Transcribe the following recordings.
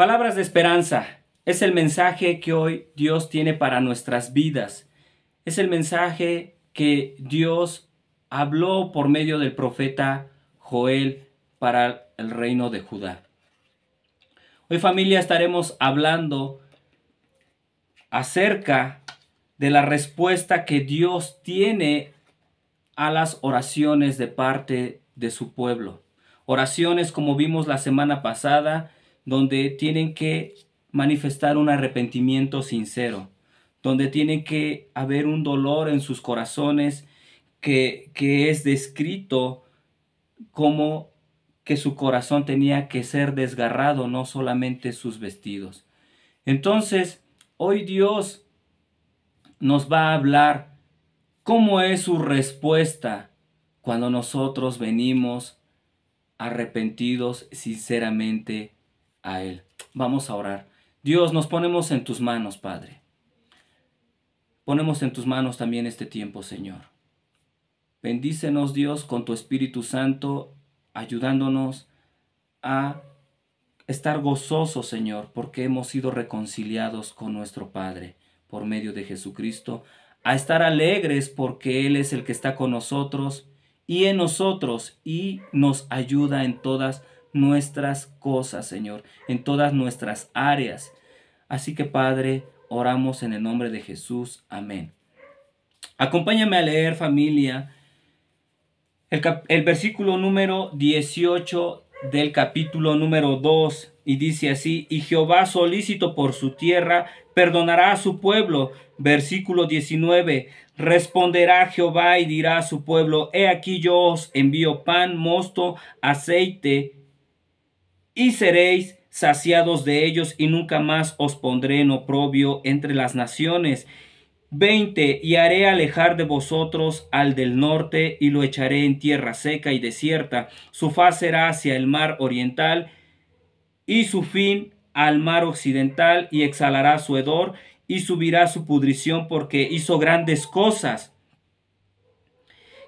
Palabras de esperanza es el mensaje que hoy Dios tiene para nuestras vidas. Es el mensaje que Dios habló por medio del profeta Joel para el reino de Judá. Hoy familia estaremos hablando acerca de la respuesta que Dios tiene a las oraciones de parte de su pueblo. Oraciones como vimos la semana pasada, donde tienen que manifestar un arrepentimiento sincero, donde tienen que haber un dolor en sus corazones que, que es descrito como que su corazón tenía que ser desgarrado, no solamente sus vestidos. Entonces, hoy Dios nos va a hablar cómo es su respuesta cuando nosotros venimos arrepentidos sinceramente a Él. Vamos a orar. Dios, nos ponemos en tus manos, Padre. Ponemos en tus manos también este tiempo, Señor. Bendícenos, Dios, con tu Espíritu Santo, ayudándonos a estar gozosos, Señor, porque hemos sido reconciliados con nuestro Padre por medio de Jesucristo, a estar alegres porque Él es el que está con nosotros y en nosotros y nos ayuda en todas nuestras cosas, Señor, en todas nuestras áreas. Así que, Padre, oramos en el nombre de Jesús. Amén. Acompáñame a leer, familia, el, versículo número 18 del capítulo número 2 y dice así, y Jehová solícito por su tierra, perdonará a su pueblo. Versículo 19, responderá Jehová y dirá a su pueblo, he aquí yo os envío pan, mosto, aceite y seréis saciados de ellos y nunca más os pondré en oprobio entre las naciones. 20. Y haré alejar de vosotros al del norte y lo echaré en tierra seca y desierta. Su faz será hacia el mar oriental y su fin al mar occidental y exhalará su hedor y subirá su pudrición porque hizo grandes cosas.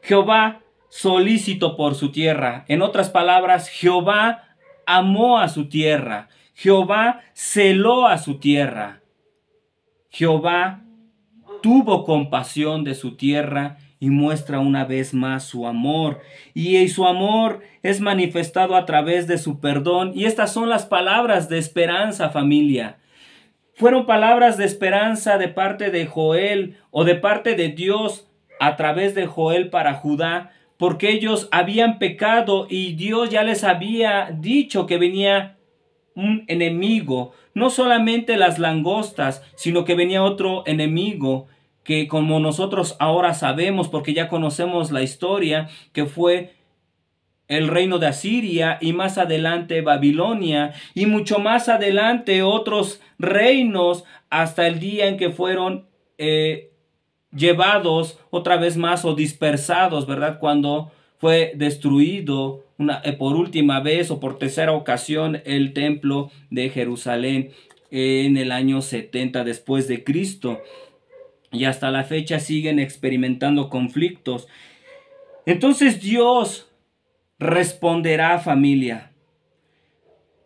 Jehová solícito por su tierra. En otras palabras, Jehová amó a su tierra. Jehová celó a su tierra. Jehová tuvo compasión de su tierra y muestra una vez más su amor. Y su amor es manifestado a través de su perdón. Y estas son las palabras de esperanza, familia. Fueron palabras de esperanza de parte de Joel o de parte de Dios a través de Joel para Judá, porque ellos habían pecado y Dios ya les había dicho que venía un enemigo, no solamente las langostas, sino que venía otro enemigo que como nosotros ahora sabemos, porque ya conocemos la historia, que fue el reino de Asiria y más adelante Babilonia y mucho más adelante otros reinos hasta el día en que fueron eh, llevados otra vez más o dispersados, ¿verdad? Cuando fue destruido una, eh, por última vez o por tercera ocasión el templo de Jerusalén en el año 70 después de Cristo. Y hasta la fecha siguen experimentando conflictos. Entonces Dios responderá familia.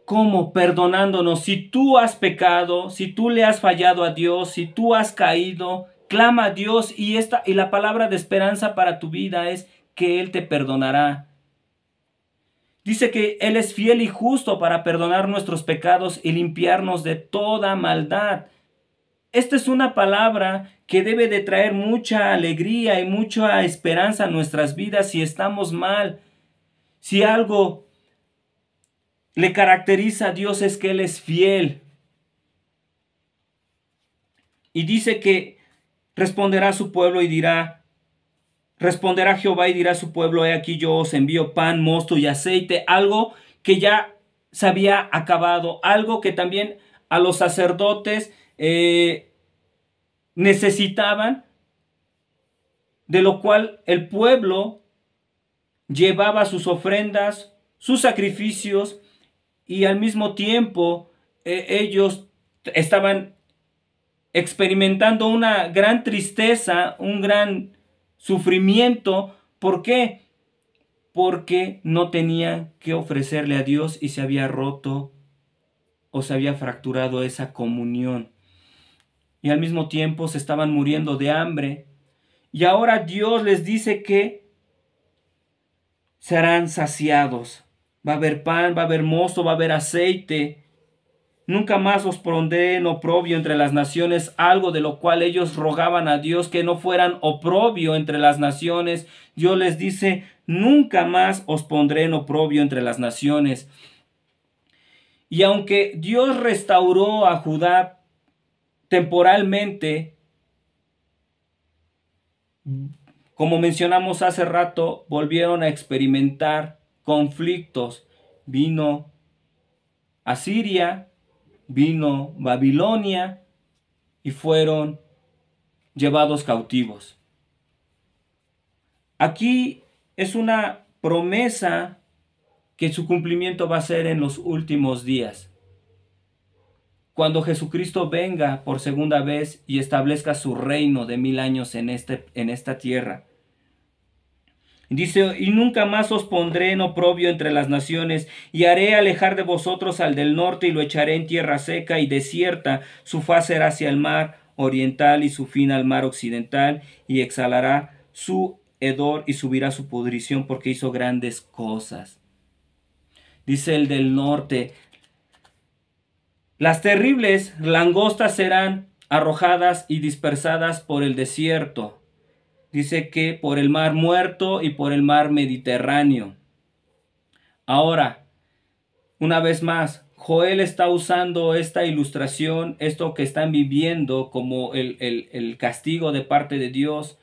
¿Cómo? Perdonándonos. Si tú has pecado, si tú le has fallado a Dios, si tú has caído, Clama a Dios y, esta, y la palabra de esperanza para tu vida es que Él te perdonará. Dice que Él es fiel y justo para perdonar nuestros pecados y limpiarnos de toda maldad. Esta es una palabra que debe de traer mucha alegría y mucha esperanza a nuestras vidas si estamos mal. Si algo le caracteriza a Dios es que Él es fiel. Y dice que Responderá su pueblo y dirá, responderá Jehová y dirá a su pueblo, he aquí yo os envío pan, mosto y aceite, algo que ya se había acabado, algo que también a los sacerdotes eh, necesitaban, de lo cual el pueblo llevaba sus ofrendas, sus sacrificios, y al mismo tiempo eh, ellos estaban experimentando una gran tristeza, un gran sufrimiento. ¿Por qué? Porque no tenía que ofrecerle a Dios y se había roto o se había fracturado esa comunión. Y al mismo tiempo se estaban muriendo de hambre. Y ahora Dios les dice que serán saciados. Va a haber pan, va a haber mosto, va a haber aceite. Nunca más os pondré en oprobio entre las naciones, algo de lo cual ellos rogaban a Dios que no fueran oprobio entre las naciones. Dios les dice, nunca más os pondré en oprobio entre las naciones. Y aunque Dios restauró a Judá temporalmente, como mencionamos hace rato, volvieron a experimentar conflictos. Vino a Siria, vino Babilonia y fueron llevados cautivos. Aquí es una promesa que su cumplimiento va a ser en los últimos días. Cuando Jesucristo venga por segunda vez y establezca su reino de mil años en, este, en esta tierra. Dice, y nunca más os pondré en oprobio entre las naciones, y haré alejar de vosotros al del norte, y lo echaré en tierra seca y desierta, su faz será hacia el mar oriental y su fin al mar occidental, y exhalará su hedor y subirá su pudrición, porque hizo grandes cosas. Dice el del norte, las terribles langostas serán arrojadas y dispersadas por el desierto dice que por el mar muerto y por el mar Mediterráneo. Ahora, una vez más, Joel está usando esta ilustración, esto que están viviendo como el, el castigo de parte de Dios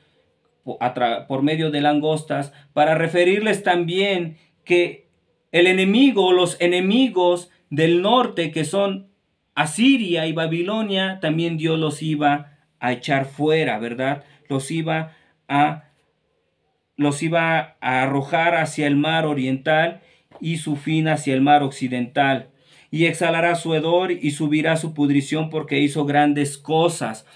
por medio de langostas, para referirles también que el enemigo, los enemigos del norte que son Asiria y Babilonia, también Dios los iba a echar fuera, ¿verdad? Los iba los iba a arrojar hacia el mar oriental y su fin hacia el mar occidental. Y exhalará su hedor y subirá su pudrición porque hizo grandes cosas.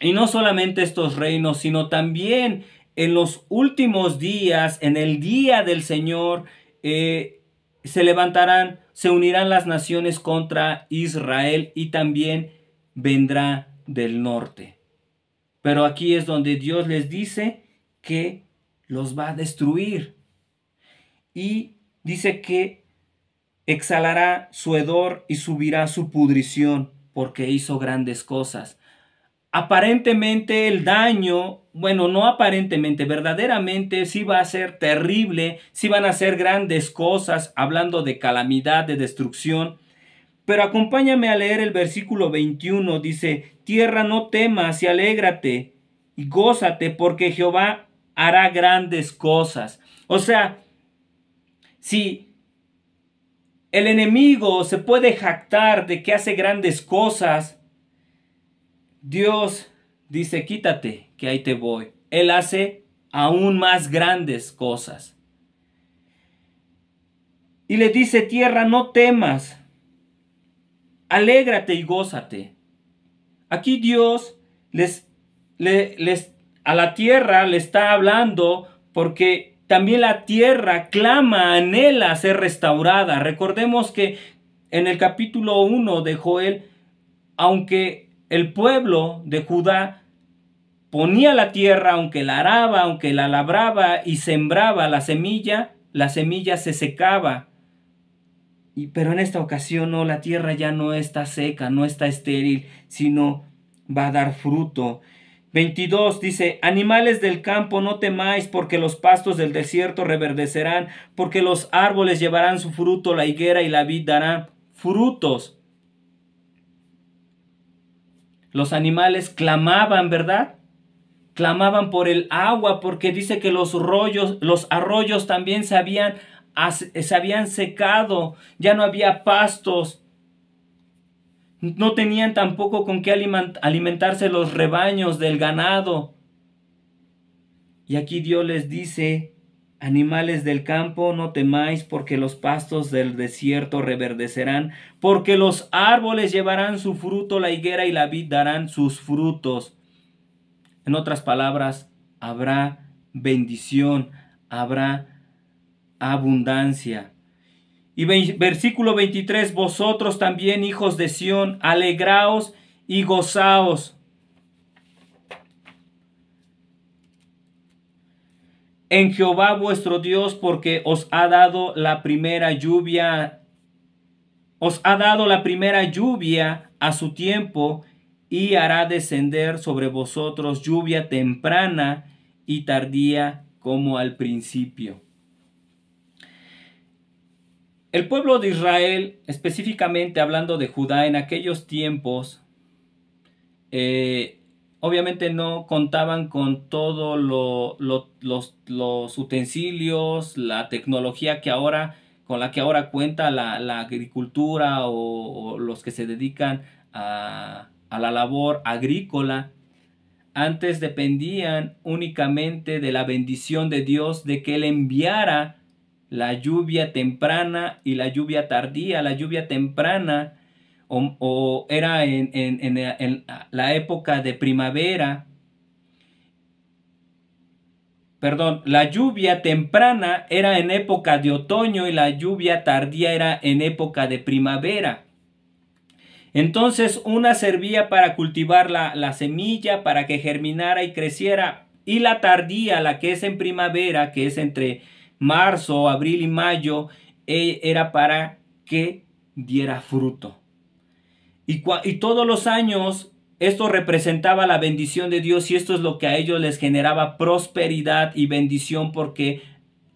Y no solamente estos reinos, sino también en los últimos días, en el día del Señor, eh, se levantarán, se unirán las naciones contra Israel y también vendrá del norte. Pero aquí es donde Dios les dice que los va a destruir. Y dice que exhalará su hedor y subirá su pudrición porque hizo grandes cosas. Aparentemente el daño, bueno, no aparentemente, verdaderamente sí va a ser terrible, sí van a ser grandes cosas, hablando de calamidad, de destrucción, pero acompáñame a leer el versículo 21. Dice, tierra no temas y alégrate y gózate porque Jehová hará grandes cosas. O sea, si el enemigo se puede jactar de que hace grandes cosas, Dios dice, quítate, que ahí te voy. Él hace aún más grandes cosas. Y le dice, tierra, no temas alégrate y gózate. Aquí Dios les, a la tierra le está hablando porque también la tierra clama, anhela ser restaurada. Recordemos que en el capítulo 1 de Joel, aunque el pueblo de Judá ponía la tierra, aunque la araba, aunque la labraba y sembraba la semilla, la semilla se secaba pero en esta ocasión no, la tierra ya no está seca, no está estéril, sino va a dar fruto. 22 dice, animales del campo, no temáis, porque los pastos del desierto reverdecerán, porque los árboles llevarán su fruto, la higuera y la vid darán frutos. Los animales clamaban, ¿verdad? Clamaban por el agua, porque dice que los rollos, los arroyos también sabían habían se habían secado, ya no había pastos, no tenían tampoco con qué alimentarse los rebaños del ganado. Y aquí Dios les dice, animales del campo, no temáis porque los pastos del desierto reverdecerán, porque los árboles llevarán su fruto, la higuera y la vid darán sus frutos. En otras palabras, habrá bendición, habrá abundancia. Y versículo 23, vosotros también, hijos de Sión, alegraos y gozaos. En Jehová vuestro Dios, porque os ha dado la primera lluvia, os ha dado la primera lluvia a su tiempo, y hará descender sobre vosotros lluvia temprana y tardía como al principio. El pueblo de Israel, específicamente hablando de Judá en aquellos tiempos, eh, obviamente no contaban con todos los, utensilios, la tecnología que ahora, con la que ahora cuenta la, agricultura o, los que se dedican a, a la labor agrícola. Antes dependían únicamente de la bendición de Dios de que Él enviara la lluvia temprana y la lluvia tardía. La lluvia temprana o, era en, la época de primavera. Perdón, la lluvia temprana era en época de otoño y la lluvia tardía era en época de primavera. Entonces una servía para cultivar la, la semilla, para que germinara y creciera, y la tardía, la que es en primavera, que es entre marzo, abril y mayo, eh, era para que diera fruto. Y, todos los años esto representaba la bendición de Dios y esto es lo que a ellos les generaba prosperidad y bendición porque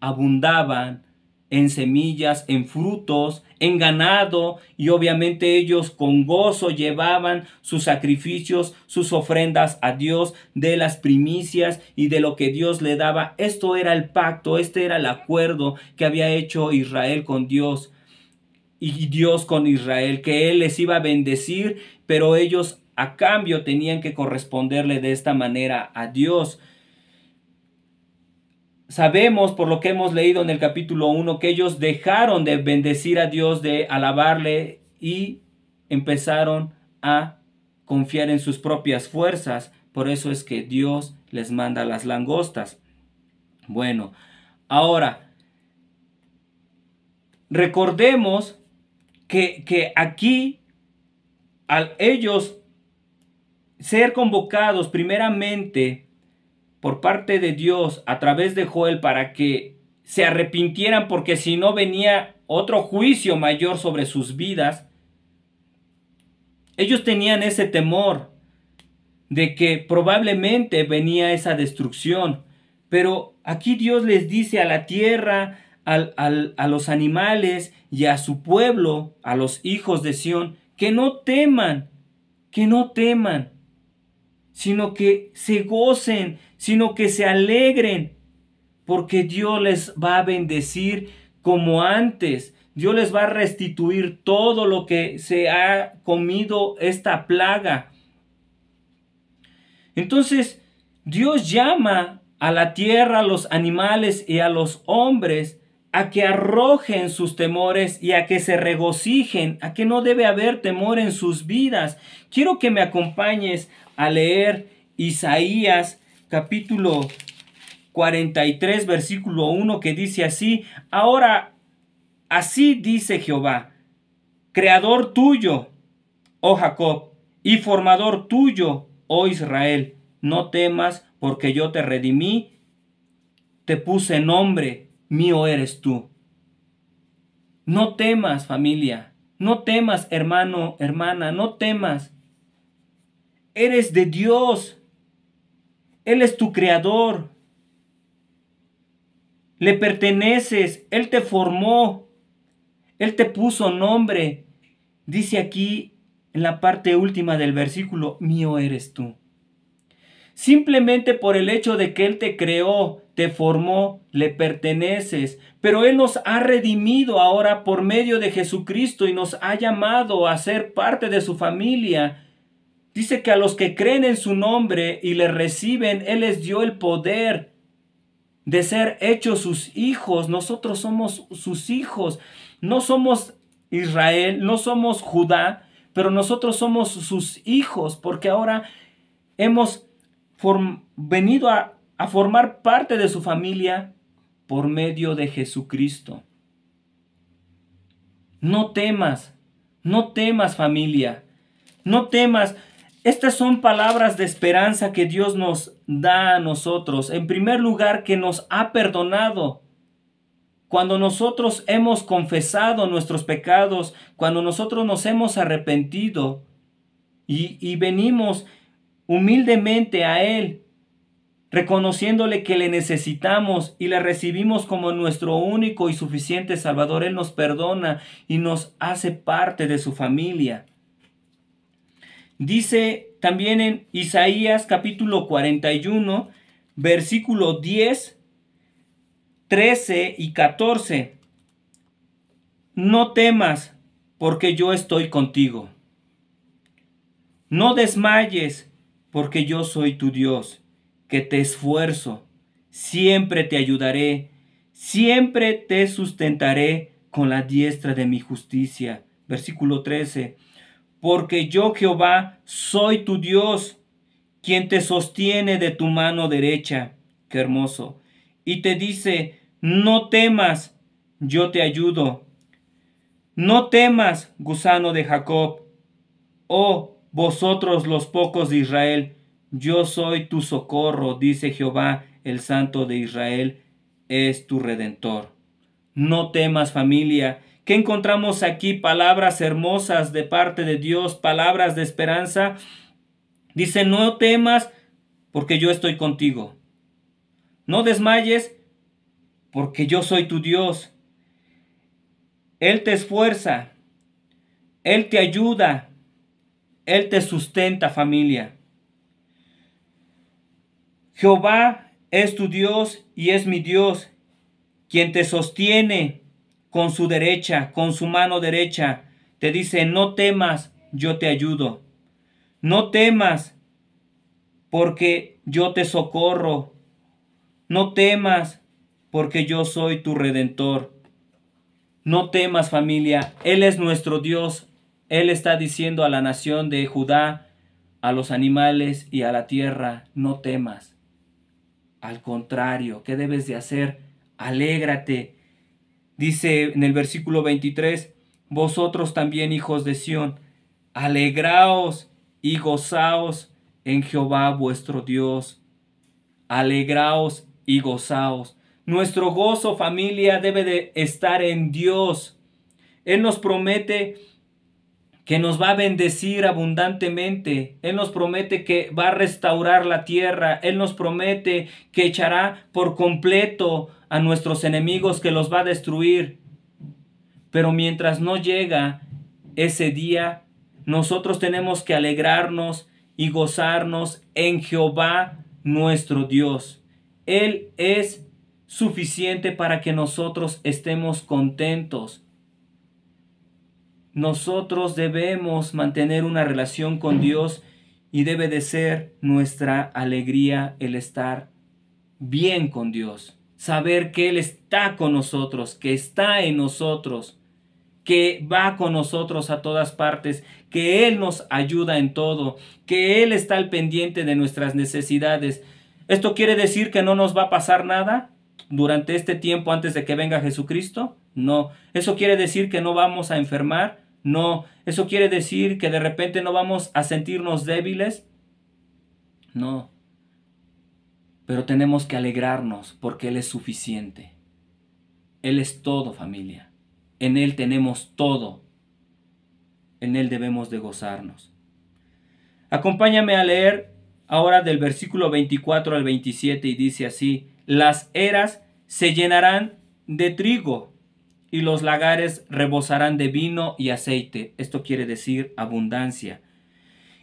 abundaban en semillas, en frutos, en ganado, y obviamente ellos con gozo llevaban sus sacrificios, sus ofrendas a Dios de las primicias y de lo que Dios le daba. Esto era el pacto, este era el acuerdo que había hecho Israel con Dios y Dios con Israel, que Él les iba a bendecir, pero ellos a cambio tenían que corresponderle de esta manera a Dios. Sabemos por lo que hemos leído en el capítulo 1 que ellos dejaron de bendecir a Dios, de alabarle y empezaron a confiar en sus propias fuerzas. Por eso es que Dios les manda las langostas. Bueno, ahora, recordemos que, que aquí, al ellos ser convocados primeramente por parte de Dios a través de Joel para que se arrepintieran porque si no venía otro juicio mayor sobre sus vidas, ellos tenían ese temor de que probablemente venía esa destrucción. Pero aquí Dios les dice a la tierra, a los animales y a su pueblo, a los hijos de Sión, que no teman, que no teman, sino que se gocen sino que se alegren, porque Dios les va a bendecir como antes. Dios les va a restituir todo lo que se ha comido esta plaga. Entonces, Dios llama a la tierra, a los animales y a los hombres a que arrojen sus temores y a que se regocijen, a que no debe haber temor en sus vidas. Quiero que me acompañes a leer Isaías capítulo 43, versículo 1, que dice así, ahora así dice Jehová, creador tuyo, oh Jacob, y formador tuyo, oh Israel, no temas porque yo te redimí, te puse nombre, mío eres tú. No temas familia, no temas hermano, hermana, no temas. Eres de Dios. Él es tu creador. Le perteneces. Él te formó. Él te puso nombre. Dice aquí en la parte última del versículo, mío eres tú. Simplemente por el hecho de que Él te creó, te formó, le perteneces, pero Él nos ha redimido ahora por medio de Jesucristo y nos ha llamado a ser parte de su familia Dice que a los que creen en su nombre y le reciben, Él les dio el poder de ser hechos sus hijos. Nosotros somos sus hijos. No somos Israel, no somos Judá, pero nosotros somos sus hijos porque ahora hemos venido a, formar parte de su familia por medio de Jesucristo. No temas, no temas familia, no temas estas son palabras de esperanza que Dios nos da a nosotros. En primer lugar, que nos ha perdonado. Cuando nosotros hemos confesado nuestros pecados, cuando nosotros nos hemos arrepentido y, venimos humildemente a Él, reconociéndole que le necesitamos y le recibimos como nuestro único y suficiente Salvador, Él nos perdona y nos hace parte de su familia. Dice también en Isaías capítulo 41, versículo 10, 13 y 14. No temas, porque yo estoy contigo. No desmayes, porque yo soy tu Dios, que te esfuerzo. Siempre te ayudaré, siempre te sustentaré con la diestra de mi justicia. Versículo 13 porque yo Jehová soy tu Dios, quien te sostiene de tu mano derecha. Qué hermoso. Y te dice, no temas, yo te ayudo. No temas, gusano de Jacob. Oh, vosotros los pocos de Israel, yo soy tu socorro, dice Jehová, el Santo de Israel, es tu redentor. No temas familia, ¿Qué encontramos aquí palabras hermosas de parte de Dios, palabras de esperanza. Dice, no temas porque yo estoy contigo. No desmayes porque yo soy tu Dios. Él te esfuerza, Él te ayuda, Él te sustenta familia. Jehová es tu Dios y es mi Dios, quien te sostiene con su derecha, con su mano derecha. Te dice, no temas, yo te ayudo. No temas, porque yo te socorro. No temas, porque yo soy tu redentor. No temas familia, Él es nuestro Dios. Él está diciendo a la nación de Judá, a los animales y a la tierra, no temas. Al contrario, ¿qué debes de hacer? Alégrate Dice en el versículo 23, vosotros también hijos de Sión, alegraos y gozaos en Jehová vuestro Dios. Alegraos y gozaos. Nuestro gozo familia debe de estar en Dios. Él nos promete que nos va a bendecir abundantemente. Él nos promete que va a restaurar la tierra. Él nos promete que echará por completo a nuestros enemigos que los va a destruir. Pero mientras no llega ese día, nosotros tenemos que alegrarnos y gozarnos en Jehová nuestro Dios. Él es suficiente para que nosotros estemos contentos. Nosotros debemos mantener una relación con Dios y debe de ser nuestra alegría el estar bien con Dios saber que Él está con nosotros, que está en nosotros, que va con nosotros a todas partes, que Él nos ayuda en todo, que Él está al pendiente de nuestras necesidades. ¿Esto quiere decir que no nos va a pasar nada durante este tiempo antes de que venga Jesucristo? No. ¿Eso quiere decir que no vamos a enfermar? No. ¿Eso quiere decir que de repente no vamos a sentirnos débiles? No. Pero tenemos que alegrarnos porque Él es suficiente. Él es todo familia. En Él tenemos todo. En Él debemos de gozarnos. Acompáñame a leer ahora del versículo 24 al 27 y dice así, las eras se llenarán de trigo y los lagares rebosarán de vino y aceite. Esto quiere decir abundancia.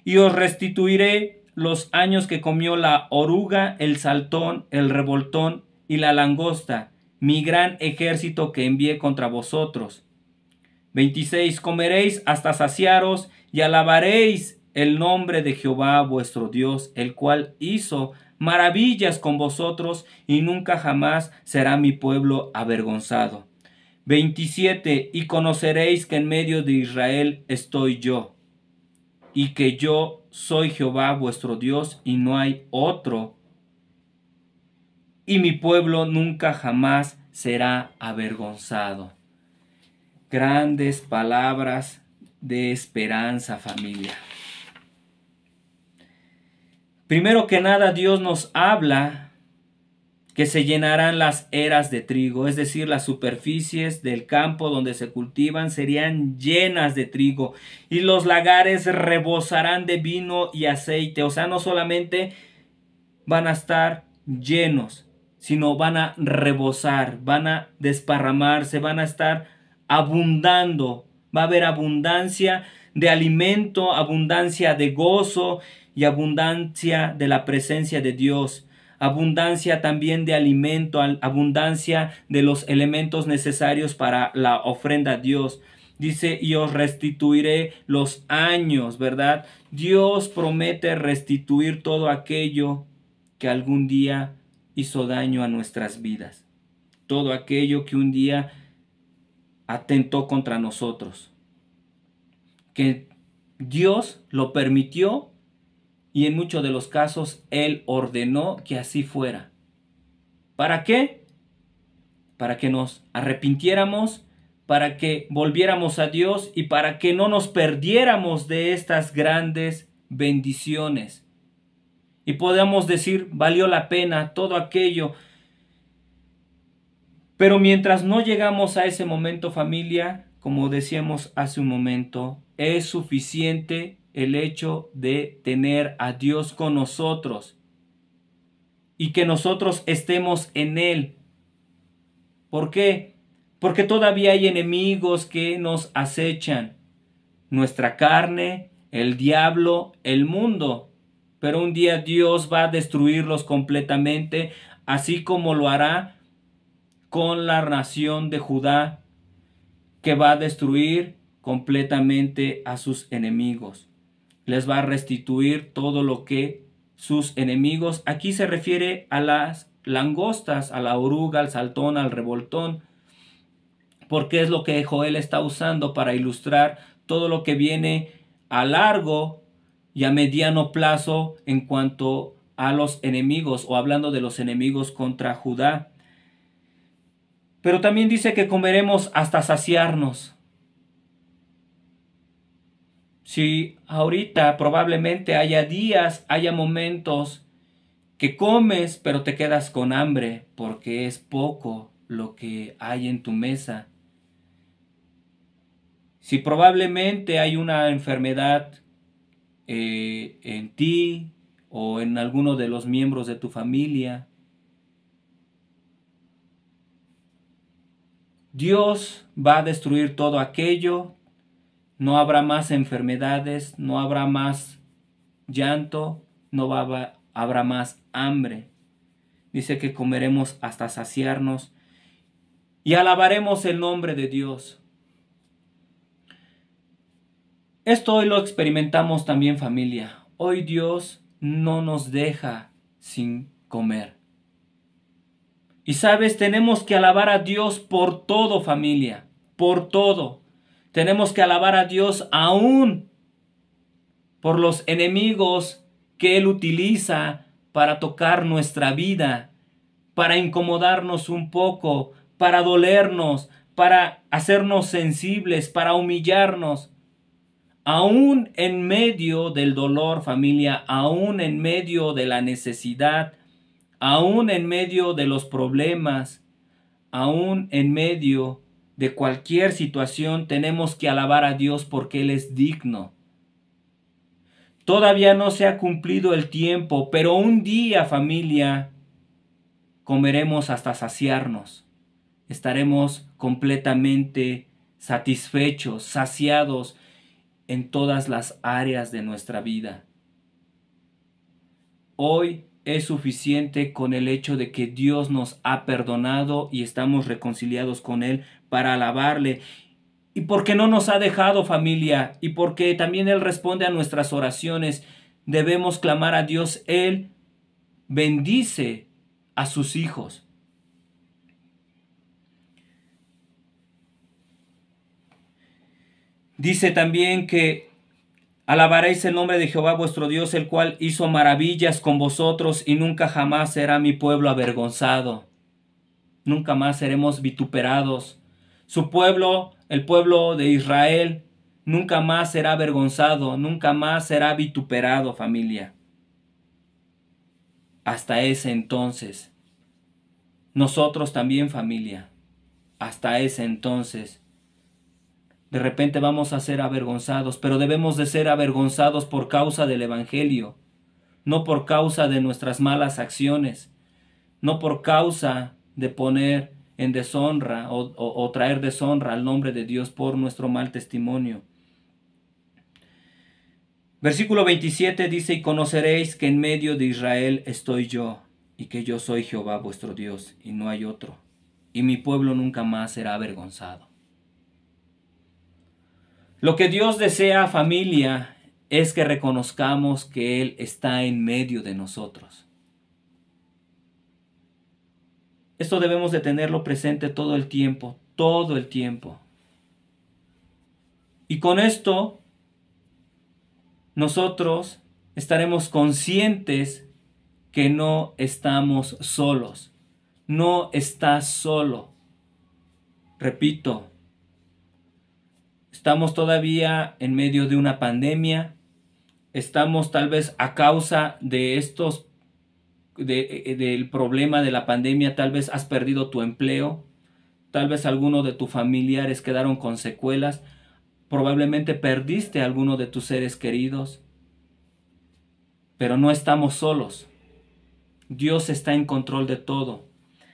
Y os restituiré los años que comió la oruga, el saltón, el revoltón y la langosta, mi gran ejército que envié contra vosotros. 26. Comeréis hasta saciaros y alabaréis el nombre de Jehová vuestro Dios, el cual hizo maravillas con vosotros y nunca jamás será mi pueblo avergonzado. 27. Y conoceréis que en medio de Israel estoy yo, y que yo soy Jehová vuestro Dios y no hay otro. Y mi pueblo nunca jamás será avergonzado. Grandes palabras de esperanza familia. Primero que nada Dios nos habla que se llenarán las eras de trigo, es decir, las superficies del campo donde se cultivan serían llenas de trigo y los lagares rebosarán de vino y aceite, o sea, no solamente van a estar llenos, sino van a rebosar, van a desparramarse, van a estar abundando, va a haber abundancia de alimento, abundancia de gozo y abundancia de la presencia de Dios abundancia también de alimento, abundancia de los elementos necesarios para la ofrenda a Dios. Dice, y os restituiré los años, ¿verdad? Dios promete restituir todo aquello que algún día hizo daño a nuestras vidas. Todo aquello que un día atentó contra nosotros. Que Dios lo permitió y en muchos de los casos Él ordenó que así fuera. ¿Para qué? Para que nos arrepintiéramos, para que volviéramos a Dios y para que no nos perdiéramos de estas grandes bendiciones. Y podemos decir, valió la pena todo aquello. Pero mientras no llegamos a ese momento familia, como decíamos hace un momento, es suficiente el hecho de tener a Dios con nosotros y que nosotros estemos en Él. ¿Por qué? Porque todavía hay enemigos que nos acechan. Nuestra carne, el diablo, el mundo. Pero un día Dios va a destruirlos completamente, así como lo hará con la nación de Judá, que va a destruir completamente a sus enemigos les va a restituir todo lo que sus enemigos. Aquí se refiere a las langostas, a la oruga, al saltón, al revoltón, porque es lo que Joel está usando para ilustrar todo lo que viene a largo y a mediano plazo en cuanto a los enemigos o hablando de los enemigos contra Judá. Pero también dice que comeremos hasta saciarnos. Si ahorita probablemente haya días, haya momentos que comes pero te quedas con hambre porque es poco lo que hay en tu mesa. Si probablemente hay una enfermedad eh, en ti o en alguno de los miembros de tu familia, Dios va a destruir todo aquello no habrá más enfermedades, no habrá más llanto, no habrá más hambre. Dice que comeremos hasta saciarnos y alabaremos el nombre de Dios. Esto hoy lo experimentamos también familia. Hoy Dios no nos deja sin comer. Y sabes, tenemos que alabar a Dios por todo familia, por todo. Tenemos que alabar a Dios aún por los enemigos que Él utiliza para tocar nuestra vida, para incomodarnos un poco, para dolernos, para hacernos sensibles, para humillarnos. Aún en medio del dolor familia, aún en medio de la necesidad, aún en medio de los problemas, aún en medio de cualquier situación, tenemos que alabar a Dios porque Él es digno. Todavía no se ha cumplido el tiempo, pero un día familia comeremos hasta saciarnos. Estaremos completamente satisfechos, saciados en todas las áreas de nuestra vida. Hoy es suficiente con el hecho de que Dios nos ha perdonado y estamos reconciliados con Él para alabarle. Y porque no nos ha dejado familia y porque también Él responde a nuestras oraciones, debemos clamar a Dios. Él bendice a sus hijos. Dice también que Alabaréis el nombre de Jehová vuestro Dios, el cual hizo maravillas con vosotros, y nunca jamás será mi pueblo avergonzado. Nunca más seremos vituperados. Su pueblo, el pueblo de Israel, nunca más será avergonzado, nunca más será vituperado, familia. Hasta ese entonces. Nosotros también, familia. Hasta ese entonces de repente vamos a ser avergonzados, pero debemos de ser avergonzados por causa del Evangelio, no por causa de nuestras malas acciones, no por causa de poner en deshonra o, traer deshonra al nombre de Dios por nuestro mal testimonio. Versículo 27 dice, y conoceréis que en medio de Israel estoy yo, y que yo soy Jehová vuestro Dios, y no hay otro, y mi pueblo nunca más será avergonzado. Lo que Dios desea, familia, es que reconozcamos que Él está en medio de nosotros. Esto debemos de tenerlo presente todo el tiempo, todo el tiempo. Y con esto, nosotros estaremos conscientes que no estamos solos. No estás solo. Repito, Estamos todavía en medio de una pandemia. Estamos tal vez a causa de estos, eh, del problema de la pandemia, tal vez has perdido tu empleo. Tal vez alguno de tus familiares quedaron con secuelas. Probablemente perdiste a alguno de tus seres queridos. Pero no estamos solos. Dios está en control de todo.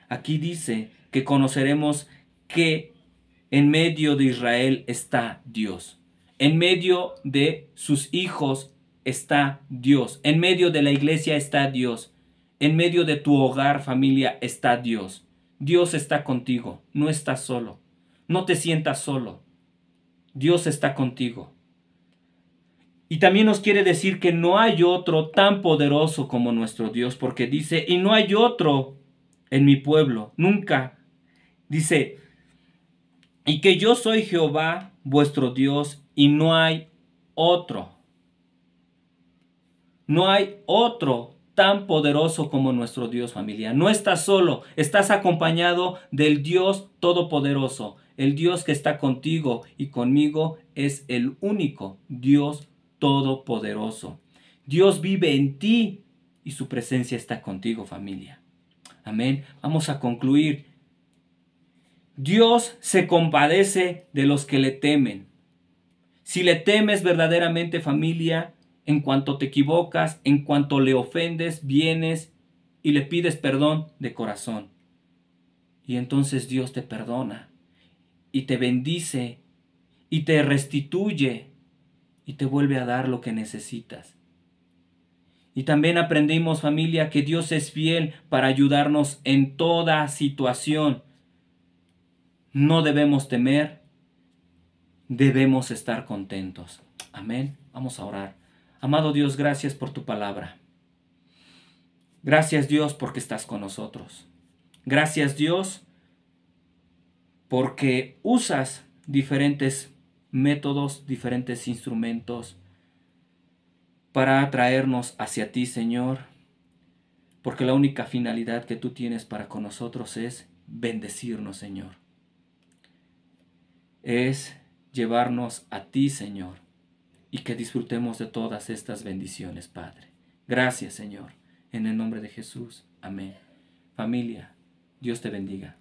Aquí dice que conoceremos que en medio de Israel está Dios. En medio de sus hijos está Dios. En medio de la iglesia está Dios. En medio de tu hogar, familia, está Dios. Dios está contigo. No estás solo. No te sientas solo. Dios está contigo. Y también nos quiere decir que no hay otro tan poderoso como nuestro Dios, porque dice, y no hay otro en mi pueblo, nunca. Dice, y que yo soy Jehová vuestro Dios y no hay otro. No hay otro tan poderoso como nuestro Dios familia. No estás solo, estás acompañado del Dios Todopoderoso. El Dios que está contigo y conmigo es el único Dios Todopoderoso. Dios vive en ti y su presencia está contigo familia. Amén. Vamos a concluir Dios se compadece de los que le temen. Si le temes verdaderamente familia, en cuanto te equivocas, en cuanto le ofendes, vienes y le pides perdón de corazón. Y entonces Dios te perdona y te bendice y te restituye y te vuelve a dar lo que necesitas. Y también aprendimos familia que Dios es fiel para ayudarnos en toda situación no debemos temer, debemos estar contentos. Amén. Vamos a orar. Amado Dios, gracias por tu palabra. Gracias Dios porque estás con nosotros. Gracias Dios porque usas diferentes métodos, diferentes instrumentos para atraernos hacia ti, Señor. Porque la única finalidad que tú tienes para con nosotros es bendecirnos, Señor es llevarnos a ti, Señor, y que disfrutemos de todas estas bendiciones, Padre. Gracias, Señor, en el nombre de Jesús. Amén. Familia, Dios te bendiga.